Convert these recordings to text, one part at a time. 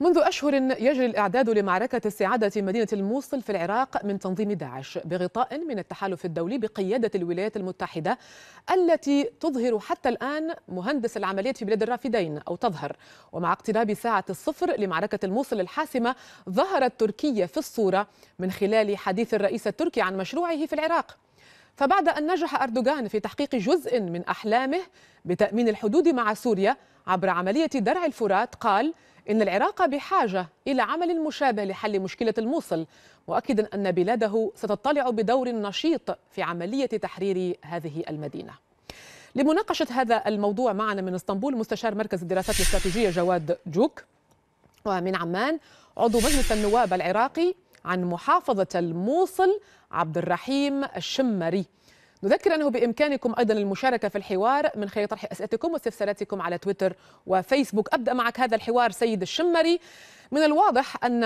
منذ أشهر يجري الإعداد لمعركة استعادة مدينة الموصل في العراق من تنظيم داعش بغطاء من التحالف الدولي بقيادة الولايات المتحدة التي تظهر حتى الآن مهندس العمليات في بلاد الرافدين أو تظهر ومع اقتراب ساعة الصفر لمعركة الموصل الحاسمة ظهرت تركيا في الصورة من خلال حديث الرئيس التركي عن مشروعه في العراق فبعد أن نجح أردوغان في تحقيق جزء من أحلامه بتأمين الحدود مع سوريا عبر عملية درع الفرات قال إن العراق بحاجة إلى عمل مشابه لحل مشكلة الموصل مؤكدا أن بلاده ستطلع بدور نشيط في عملية تحرير هذه المدينة لمناقشة هذا الموضوع معنا من اسطنبول مستشار مركز الدراسات الاستراتيجية جواد جوك ومن عمان عضو مجلس النواب العراقي عن محافظة الموصل عبد الرحيم الشمري نذكر أنه بإمكانكم أيضا المشاركة في الحوار من خلال طرح أسئلتكم واستفساراتكم على تويتر وفيسبوك أبدأ معك هذا الحوار سيد الشمري من الواضح أن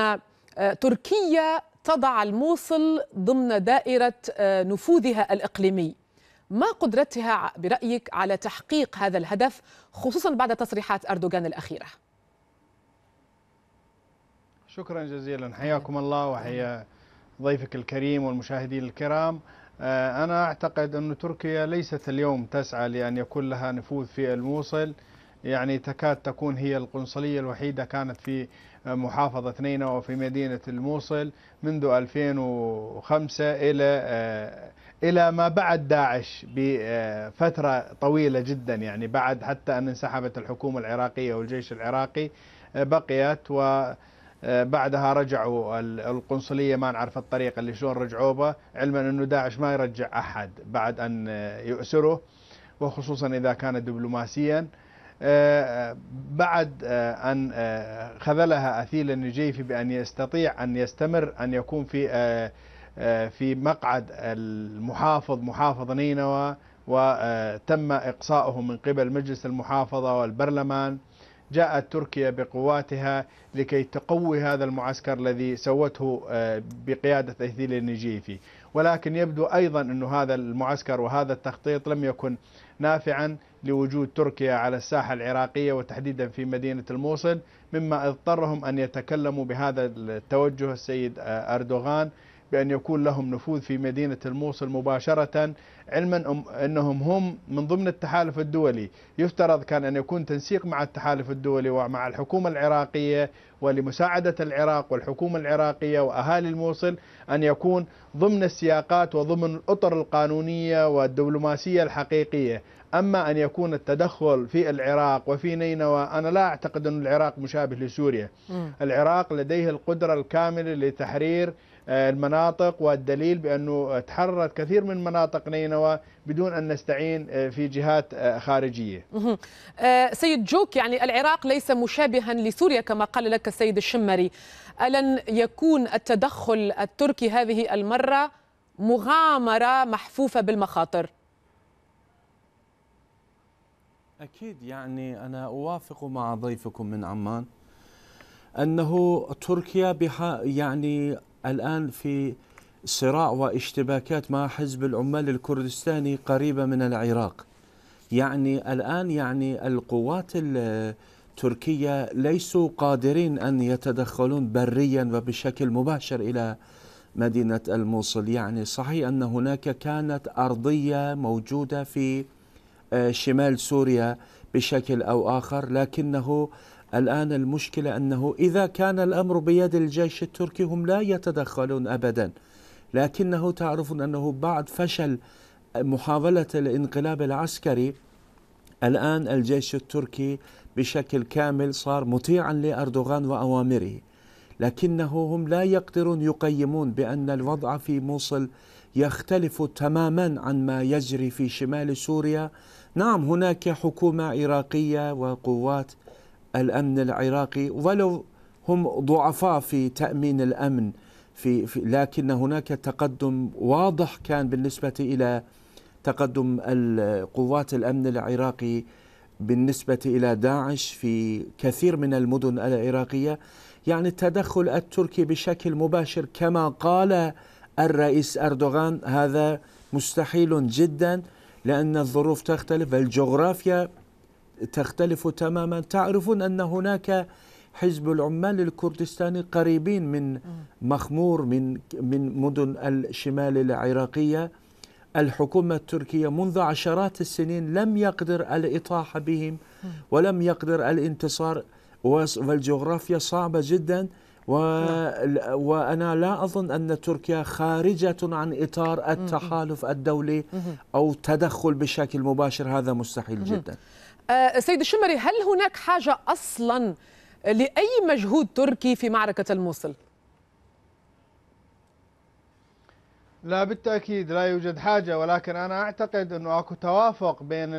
آه، تركيا تضع الموصل ضمن دائرة آه، نفوذها الإقليمي ما قدرتها برأيك على تحقيق هذا الهدف خصوصا بعد تصريحات أردوغان الأخيرة شكرا جزيلا حياكم الله وحيا ضيفك الكريم والمشاهدين الكرام آه، أنا أعتقد أن تركيا ليست اليوم تسعى لأن يكون لها نفوذ في الموصل يعني تكاد تكون هي القنصلية الوحيدة كانت في آه، محافظة نينوى وفي مدينة الموصل منذ 2005 إلى آه، إلى ما بعد داعش بفترة طويلة جدا يعني بعد حتى أن انسحبت الحكومة العراقية والجيش العراقي بقيت و آه، بعدها رجعوا القنصليه ما نعرف الطريقه اللي شلون رجعوا به علما انه داعش ما يرجع احد بعد ان يؤسره وخصوصا اذا كان دبلوماسيا آه، بعد آه، ان خذلها اثيل النجيفي بان يستطيع ان يستمر ان يكون في في مقعد المحافظ محافظ نينوى وتم اقصائه من قبل مجلس المحافظه والبرلمان جاءت تركيا بقواتها لكي تقوي هذا المعسكر الذي سوته آه، بقيادة إثيل النجيفي ولكن يبدو أيضا أن هذا المعسكر وهذا التخطيط لم يكن نافعا لوجود تركيا على الساحة العراقية وتحديدا في مدينة الموصل مما اضطرهم أن يتكلموا بهذا التوجه السيد آه، أردوغان بأن يكون لهم نفوذ في مدينة الموصل مباشرة علما أنهم هم من ضمن التحالف الدولي يفترض كان أن يكون تنسيق مع التحالف الدولي ومع الحكومة العراقية ولمساعدة العراق والحكومة العراقية وأهالي الموصل أن يكون ضمن السياقات وضمن الأطر القانونية والدبلوماسية الحقيقية أما أن يكون التدخل في العراق وفي نينوى أنا لا أعتقد أن العراق مشابه لسوريا العراق لديه القدرة الكاملة لتحرير آه، المناطق والدليل بأنه تحررت كثير من مناطق نينوى بدون أن نستعين آه، في جهات آه، خارجية سيد جوك يعني العراق ليس مشابها لسوريا كما قال لك السيد الشمري ألن يكون التدخل التركي هذه المرة مغامرة محفوفة بالمخاطر أكيد يعني أنا أوافق مع ضيفكم من عمان أنه تركيا بها يعني الآن في صراع واشتباكات مع حزب العمال الكردستاني قريبة من العراق يعني الآن يعني القوات تركيا ليسوا قادرين أن يتدخلون بريا وبشكل مباشر إلى مدينة الموصل يعني صحيح أن هناك كانت أرضية موجودة في آه، شمال سوريا بشكل أو آخر لكنه الآن المشكلة أنه إذا كان الأمر بيد الجيش التركي هم لا يتدخلون أبدا لكنه تعرفون أنه بعد فشل محاولة الانقلاب العسكري الآن الجيش التركي بشكل كامل صار مطيعا لأردوغان وأوامره لكنه هم لا يقدرون يقيمون بأن الوضع في موصل يختلف تماما عن ما يجري في شمال سوريا نعم هناك حكومة عراقية وقوات الأمن العراقي ولو هم ضعفاء في تأمين الأمن في, في لكن هناك تقدم واضح كان بالنسبة إلى تقدم القوات الأمن العراقي بالنسبة إلى داعش في كثير من المدن العراقية يعني التدخل التركي بشكل مباشر كما قال الرئيس أردوغان هذا مستحيل جدا لأن الظروف تختلف الجغرافيا تختلف تماما تعرفون أن هناك حزب العمال الكردستاني قريبين من مخمور من من مدن الشمال العراقيه الحكومة التركية منذ عشرات السنين لم يقدر الإطاحة بهم ولم يقدر الانتصار والجغرافيا صعبة جدا و... وأنا لا أظن أن تركيا خارجة عن إطار التحالف الدولي أو تدخل بشكل مباشر هذا مستحيل جدا آه، سيد الشمري هل هناك حاجة أصلا لأي مجهود تركي في معركة الموصل؟ لا بالتأكيد لا يوجد حاجة ولكن أنا أعتقد أنه أكو توافق بين,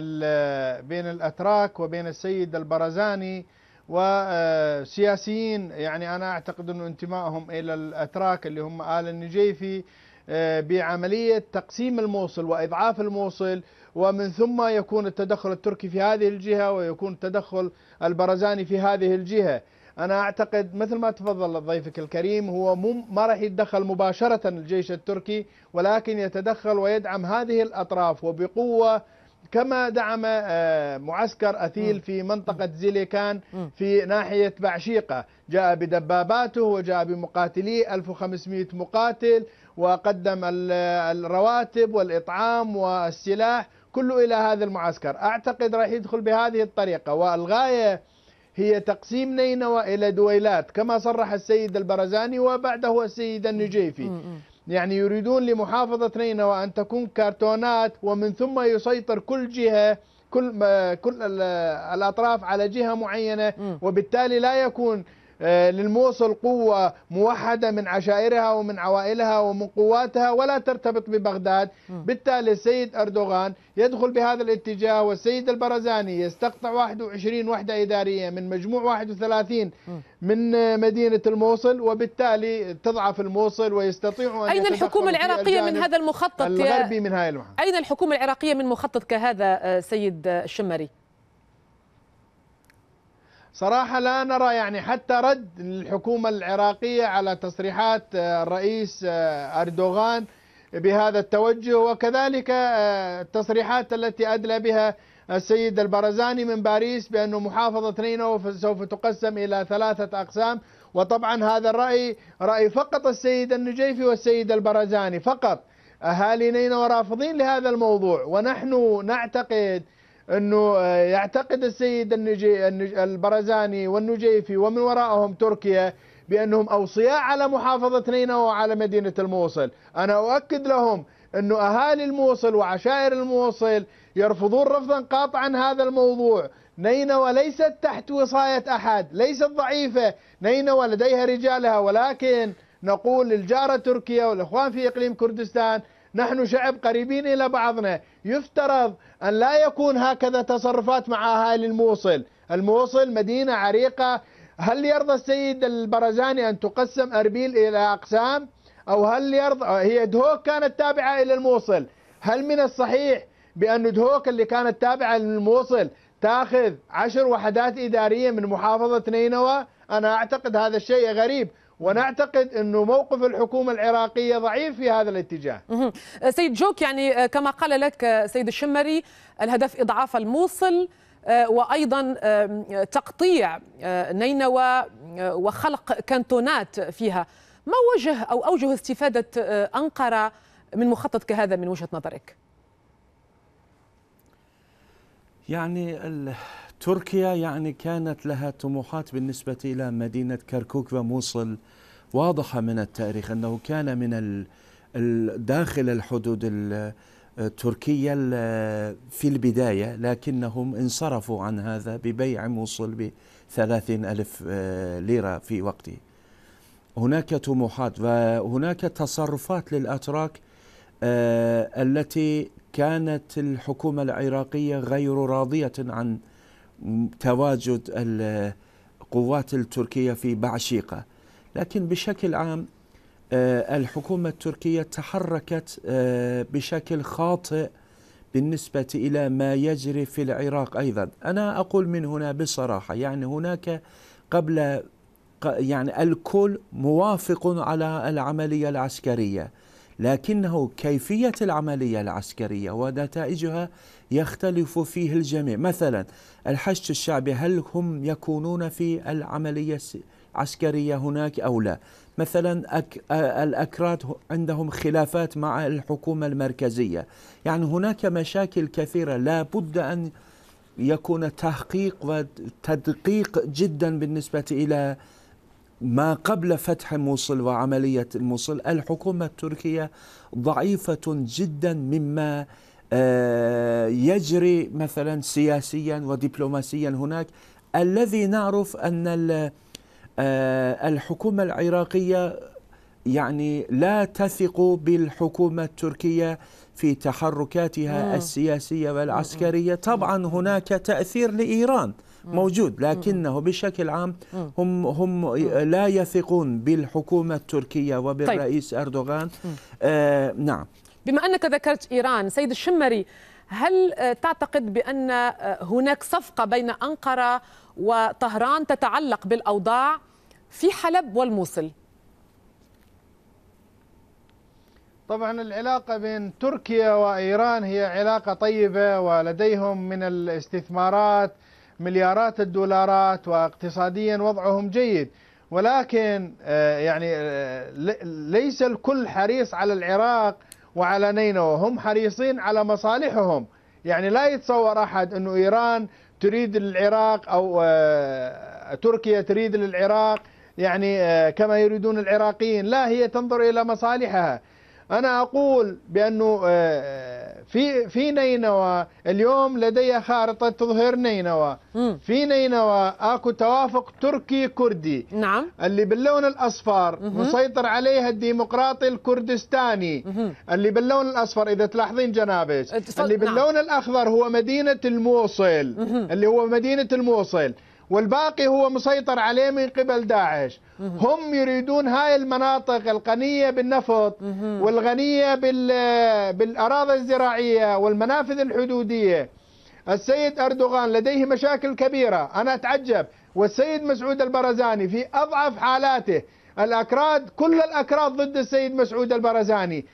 بين الأتراك وبين السيد البرزاني وسياسيين آه، يعني أنا أعتقد أنه انتمائهم إلى الأتراك اللي هم آل النجيفي آه، بعملية تقسيم الموصل وإضعاف الموصل ومن ثم يكون التدخل التركي في هذه الجهة ويكون التدخل البرزاني في هذه الجهة انا اعتقد مثل ما تفضل ضيفك الكريم هو ما راح يتدخل مباشره الجيش التركي ولكن يتدخل ويدعم هذه الاطراف وبقوه كما دعم آه، معسكر أثيل في منطقة زيليكان في ناحية بعشيقة جاء بدباباته وجاء بمقاتلي 1500 مقاتل وقدم الرواتب والإطعام والسلاح كله إلى هذا المعسكر أعتقد راح يدخل بهذه الطريقة والغاية هي تقسيم نينوى إلى دويلات كما صرح السيد البرزاني وبعده السيد النجيفي يعني يريدون لمحافظة نينوى أن تكون كرتونات ومن ثم يسيطر كل جهة كل آه، كل آه، الاطراف على جهه معينه وبالتالي لا يكون آه، للموصل قوة موحدة من عشائرها ومن عوائلها ومن قواتها ولا ترتبط ببغداد بالتالي السيد أردوغان يدخل بهذا الاتجاه والسيد البرزاني يستقطع 21 وحدة إدارية من مجموع 31 من مدينة الموصل وبالتالي تضعف الموصل ويستطيع أن أين الحكومة العراقية من هذا المخطط الغربي من هاي المحطة. أين الحكومة العراقية من مخطط كهذا آه، سيد آه، الشمري صراحة لا نرى يعني حتى رد الحكومة العراقية على تصريحات آه، الرئيس آه، أردوغان بهذا التوجه وكذلك آه، التصريحات التي أدلى بها السيد البرزاني من باريس بأن محافظة نينو سوف تقسم إلى ثلاثة أقسام وطبعا هذا الرأي رأي فقط السيد النجيفي والسيد البرزاني فقط أهالي نينو رافضين لهذا الموضوع ونحن نعتقد انه آه، يعتقد السيد النجي البرزاني والنجيفي ومن وراءهم تركيا بانهم اوصياء على محافظه نينوى وعلى مدينه الموصل، انا اؤكد لهم انه اهالي الموصل وعشائر الموصل يرفضون رفضا قاطعا هذا الموضوع، نينوى ليست تحت وصايه احد، ليست ضعيفه، نينوى لديها رجالها ولكن نقول للجاره تركيا والاخوان في اقليم كردستان نحن شعب قريبين إلى بعضنا يفترض أن لا يكون هكذا تصرفات مع أهالي الموصل الموصل مدينة عريقة هل يرضى السيد البرزاني أن تقسم أربيل إلى أقسام أو هل يرضى هي دهوك كانت تابعة إلى الموصل هل من الصحيح بأن دهوك اللي كانت تابعة للموصل تاخذ عشر وحدات إدارية من محافظة نينوى أنا أعتقد هذا الشيء غريب ونعتقد انه موقف الحكومه العراقيه ضعيف في هذا الاتجاه. أه، سيد جوك يعني أه، كما قال لك أه، سيد الشمري الهدف اضعاف الموصل وايضا تقطيع نينوى وخلق كانتونات فيها. ما وجه او اوجه استفاده انقره من مخطط كهذا من وجهه نظرك؟ يعني ال... تركيا يعني كانت لها طموحات بالنسبة إلى مدينة كركوك وموصل واضحة من التاريخ أنه كان من داخل الحدود التركية في البداية لكنهم انصرفوا عن هذا ببيع موصل بثلاثين ألف آه، ليرة في وقته هناك طموحات وهناك تصرفات للأتراك آه، التي كانت الحكومة العراقية غير راضية عن تواجد القوات التركية في بعشيقة لكن بشكل عام آه، الحكومة التركية تحركت آه، بشكل خاطئ بالنسبة إلى ما يجري في العراق أيضا أنا أقول من هنا بصراحة يعني هناك قبل يعني الكل موافق على العملية العسكرية لكنه كيفية العملية العسكرية ونتائجها يختلف فيه الجميع مثلا الحشد الشعبي هل هم يكونون في العملية العسكرية هناك أو لا مثلا أك الأكراد عندهم خلافات مع الحكومة المركزية يعني هناك مشاكل كثيرة لا بد أن يكون تحقيق وتدقيق جدا بالنسبة إلى ما قبل فتح موصل وعملية الموصل الحكومة التركية ضعيفة جدا مما آه، يجري مثلا سياسيا ودبلوماسيا هناك الذي نعرف أن آه، الحكومة العراقية يعني لا تثق بالحكومة التركية في تحركاتها السياسية والعسكرية طبعا هناك تأثير لإيران موجود لكنه بشكل عام هم هم لا يثقون بالحكومه التركيه طيب. وبالرئيس طيب. اردوغان آه نعم بما انك ذكرت ايران سيد الشمري هل آه، تعتقد بان آه، هناك صفقه بين انقره وطهران تتعلق بالاوضاع في حلب والموصل طبعا العلاقة بين تركيا وإيران هي علاقة طيبة ولديهم من الاستثمارات مليارات الدولارات واقتصاديا وضعهم جيد ولكن آه، يعني آه، ليس الكل حريص على العراق وعلى نينوى هم حريصين على مصالحهم يعني لا يتصور أحد أنه إيران تريد للعراق أو آه، تركيا تريد للعراق يعني كما يريدون العراقيين لا هي تنظر إلى مصالحها أنا أقول بأنه آه، في في نينوى اليوم لدي خارطة تظهر نينوى في نينوى اكو توافق تركي كردي نعم اللي باللون الأصفر مسيطر عليها الديمقراطي الكردستاني اللي باللون الأصفر إذا تلاحظين جنابك اللي باللون نعم. الأخضر هو مدينة الموصل اللي هو مدينة الموصل والباقي هو مسيطر عليه من قبل داعش هم يريدون هاي المناطق الغنية بالنفط والغنية بالأراضي الزراعية والمنافذ الحدودية السيد أردوغان لديه مشاكل كبيرة أنا أتعجب والسيد مسعود البرزاني في أضعف حالاته الأكراد كل الأكراد ضد السيد مسعود البرزاني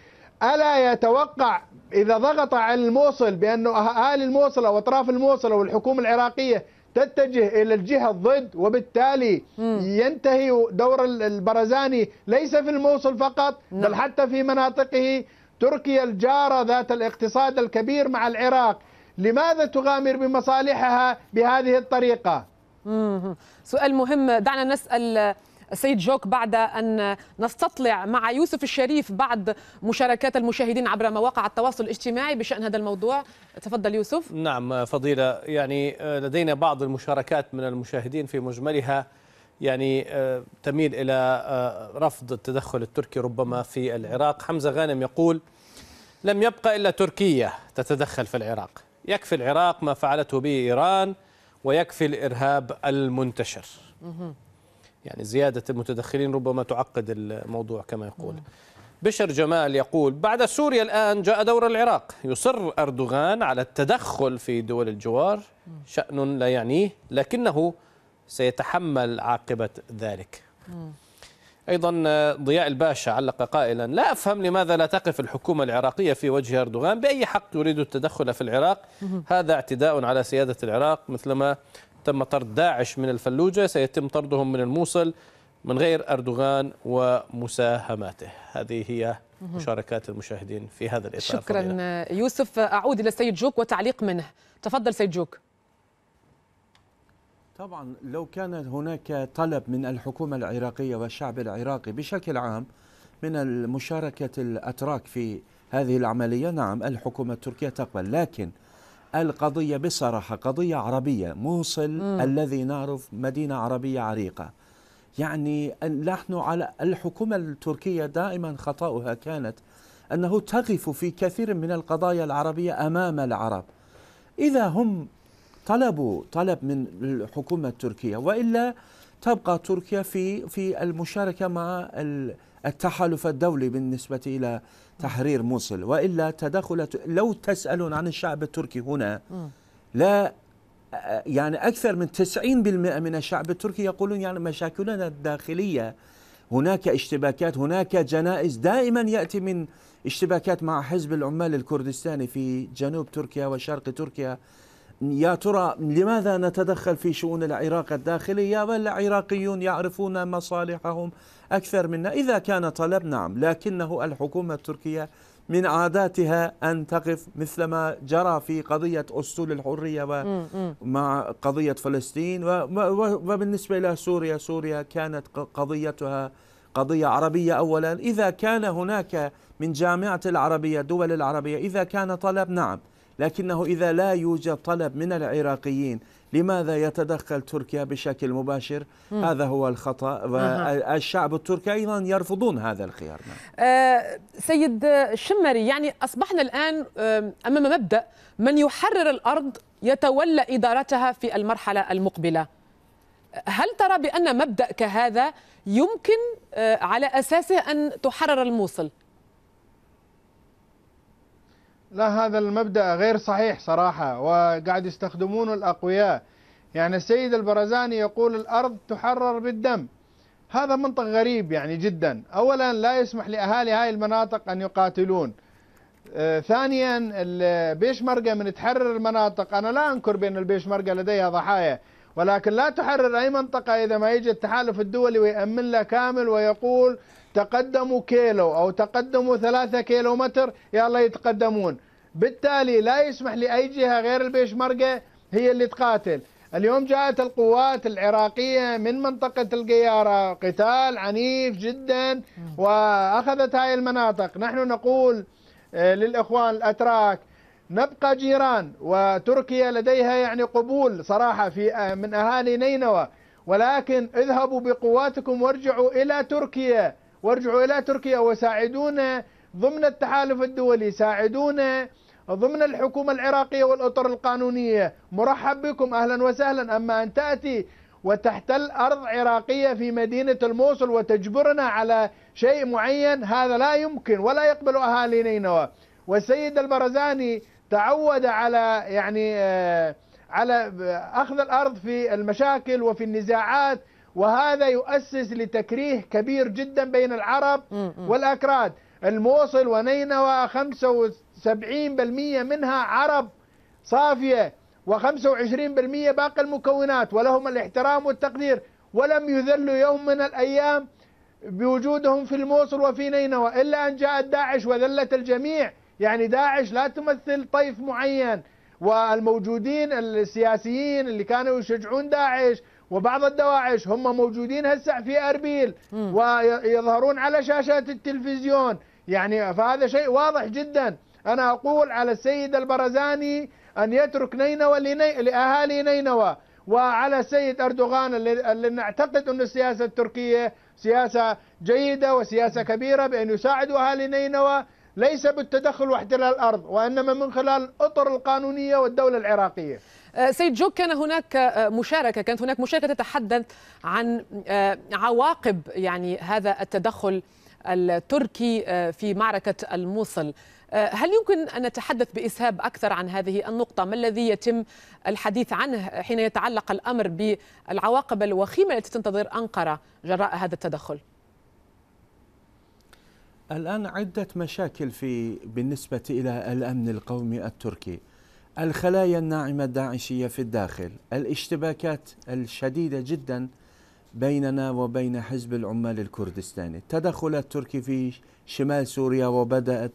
ألا يتوقع إذا ضغط على الموصل بأنه أهالي الموصل وأطراف الموصل والحكومة العراقية تتجه الى الجهه الضد وبالتالي ينتهي دور البرزاني ليس في الموصل فقط نعم. بل حتى في مناطقه تركيا الجاره ذات الاقتصاد الكبير مع العراق لماذا تغامر بمصالحها بهذه الطريقه؟ مم. سؤال مهم دعنا نسال السيد جوك بعد أن نستطلع مع يوسف الشريف بعد مشاركات المشاهدين عبر مواقع التواصل الاجتماعي بشأن هذا الموضوع تفضل يوسف نعم فضيلة يعني آه، لدينا بعض المشاركات من المشاهدين في مجملها يعني آه، تميل إلى آه، رفض التدخل التركي ربما في العراق حمزة غانم يقول لم يبقى إلا تركيا تتدخل في العراق يكفي العراق ما فعلته به إيران ويكفي الإرهاب المنتشر يعني زيادة المتدخلين ربما تعقد الموضوع كما يقول بشر جمال يقول بعد سوريا الآن جاء دور العراق يصر أردوغان على التدخل في دول الجوار شأن لا يعنيه لكنه سيتحمل عاقبة ذلك أيضا ضياء الباشا علق قائلا لا أفهم لماذا لا تقف الحكومة العراقية في وجه أردوغان بأي حق تريد التدخل في العراق هذا اعتداء على سيادة العراق مثلما تم طرد داعش من الفلوجة سيتم طردهم من الموصل من غير أردوغان ومساهماته هذه هي مشاركات المشاهدين في هذا الإطار شكرا فضيلة. يوسف أعود إلى السيد جوك وتعليق منه تفضل سيد جوك طبعا لو كان هناك طلب من الحكومة العراقية والشعب العراقي بشكل عام من مشاركة الأتراك في هذه العملية نعم الحكومة التركية تقبل لكن القضية بصراحة قضية عربية موصل مم. الذي نعرف مدينة عربية عريقة يعني نحن على الحكومة التركية دائما خطأها كانت أنه تقف في كثير من القضايا العربية أمام العرب إذا هم طلبوا طلب من الحكومة التركية وإلا تبقى تركيا في في المشاركه مع التحالف الدولي بالنسبه الى تحرير موصل والا تدخل لو تسالون عن الشعب التركي هنا لا يعني اكثر من 90% من الشعب التركي يقولون يعني مشاكلنا الداخليه هناك اشتباكات هناك جنائز دائما ياتي من اشتباكات مع حزب العمال الكردستاني في جنوب تركيا وشرق تركيا يا ترى لماذا نتدخل في شؤون العراق الداخلي يا بل العراقيون يعرفون مصالحهم أكثر منا إذا كان طلب نعم لكنه الحكومة التركية من عاداتها أن تقف مثلما جرى في قضية أسطول الحرية ومع قضية فلسطين وبالنسبة إلى سوريا سوريا كانت قضيتها قضية عربية أولا إذا كان هناك من جامعة العربية دول العربية إذا كان طلب نعم لكنه إذا لا يوجد طلب من العراقيين لماذا يتدخل تركيا بشكل مباشر م. هذا هو الخطأ والشعب التركي أيضا يرفضون هذا الخيار نعم. آه سيد شمري يعني أصبحنا الآن آه، أمام مبدأ من يحرر الأرض يتولى إدارتها في المرحلة المقبلة هل ترى بأن مبدأ كهذا يمكن آه، على أساسه أن تحرر الموصل لا هذا المبدأ غير صحيح صراحة وقاعد يستخدمونه الأقوياء يعني السيد البرزاني يقول الأرض تحرر بالدم هذا منطق غريب يعني جدا أولا لا يسمح لأهالي هاي المناطق أن يقاتلون آه، ثانيا بيشمركة من تحرر المناطق أنا لا أنكر بأن البيشمركة لديها ضحايا ولكن لا تحرر أي منطقة إذا ما يجي التحالف الدولي ويأمن لها كامل ويقول تقدموا كيلو أو تقدموا ثلاثة كيلو متر يلا يتقدمون بالتالي لا يسمح لأي جهة غير البيشمركة هي اللي تقاتل اليوم جاءت القوات العراقية من منطقة القيارة قتال عنيف جدا وأخذت هاي المناطق نحن نقول آه، للإخوان الأتراك نبقى جيران وتركيا لديها يعني قبول صراحة في آه، من أهالي نينوى ولكن اذهبوا بقواتكم وارجعوا إلى تركيا وارجعوا إلى تركيا وساعدونا ضمن التحالف الدولي ساعدونا ضمن الحكومة العراقية والأطر القانونية مرحب بكم أهلا وسهلا أما أن تأتي وتحتل أرض عراقية في مدينة الموصل وتجبرنا على شيء معين هذا لا يمكن ولا يقبل أهالي نينوى والسيد البرزاني تعود على يعني آه، على أخذ الأرض في المشاكل وفي النزاعات وهذا يؤسس لتكريه كبير جدا بين العرب والأكراد الموصل ونينوى 75% منها عرب صافية و25% باقي المكونات ولهم الاحترام والتقدير ولم يذلوا يوم من الأيام بوجودهم في الموصل وفي نينوى إلا أن جاءت داعش وذلت الجميع يعني داعش لا تمثل طيف معين والموجودين السياسيين اللي كانوا يشجعون داعش وبعض الدواعش هم موجودين هسه في اربيل ويظهرون على شاشات التلفزيون يعني فهذا شيء واضح جدا انا اقول على السيد البرزاني ان يترك نينوى لاهالي نينوى وعلى السيد اردوغان اللي نعتقد ان السياسه التركيه سياسه جيده وسياسه كبيره بان يساعدوا اهالي نينوى ليس بالتدخل واحتلال الارض وانما من خلال اطر القانونيه والدوله العراقيه آه، سيد جوك كان هناك آه، مشاركة كانت هناك مشاركة تتحدث عن آه، عواقب يعني هذا التدخل التركي في معركة الموصل هل يمكن أن نتحدث بإسهاب أكثر عن هذه النقطة ما الذي يتم الحديث عنه حين يتعلق الأمر بالعواقب الوخيمة التي تنتظر أنقرة جراء هذا التدخل الآن عدة مشاكل في بالنسبة إلى الأمن القومي التركي الخلايا الناعمة الداعشية في الداخل الاشتباكات الشديدة جدا بيننا وبين حزب العمال الكردستاني تدخل التركي في شمال سوريا وبدأت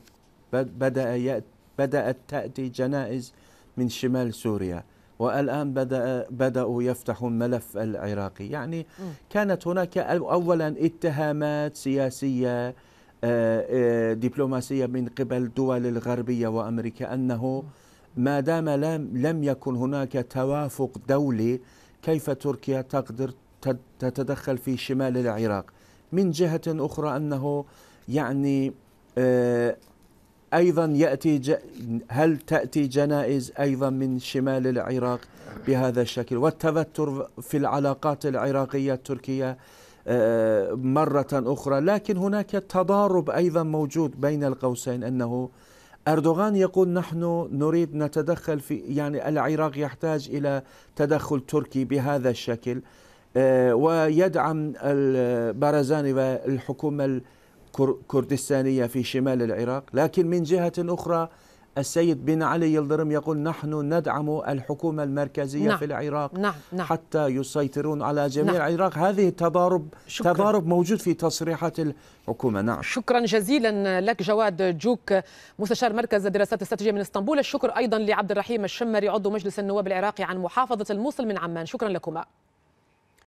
بدأ بدأت تأتي جنائز من شمال سوريا والآن بدأ بدأوا يفتحوا الملف العراقي يعني كانت هناك أولا اتهامات سياسية آه، آه، دبلوماسية من قبل دول الغربية وأمريكا أنه ما دام لم, لم يكن هناك توافق دولي كيف تركيا تقدر تتدخل في شمال العراق من جهة أخرى أنه يعني آه، أيضا يأتي هل تأتي جنائز أيضا من شمال العراق بهذا الشكل والتوتر في العلاقات العراقية التركية آه، مرة أخرى لكن هناك تضارب أيضا موجود بين القوسين أنه أردوغان يقول نحن نريد نتدخل في يعني العراق يحتاج إلى تدخل تركي بهذا الشكل آه، ويدعم البارزاني والحكومة الكردستانية في شمال العراق لكن من جهة أخرى السيد بن علي يلدرم يقول نحن ندعم الحكومة المركزية نعم. في العراق نعم. نعم. حتى يسيطرون على نعم. جميع نعم. العراق هذه تضارب شكرا. تضارب موجود في تصريحات الحكومة نعم شكرا جزيلا لك جواد جوك مستشار مركز الدراسات الاستراتيجية من اسطنبول الشكر أيضا لعبد الرحيم الشمري عضو مجلس النواب العراقي عن محافظة الموصل من عمان شكرا لكما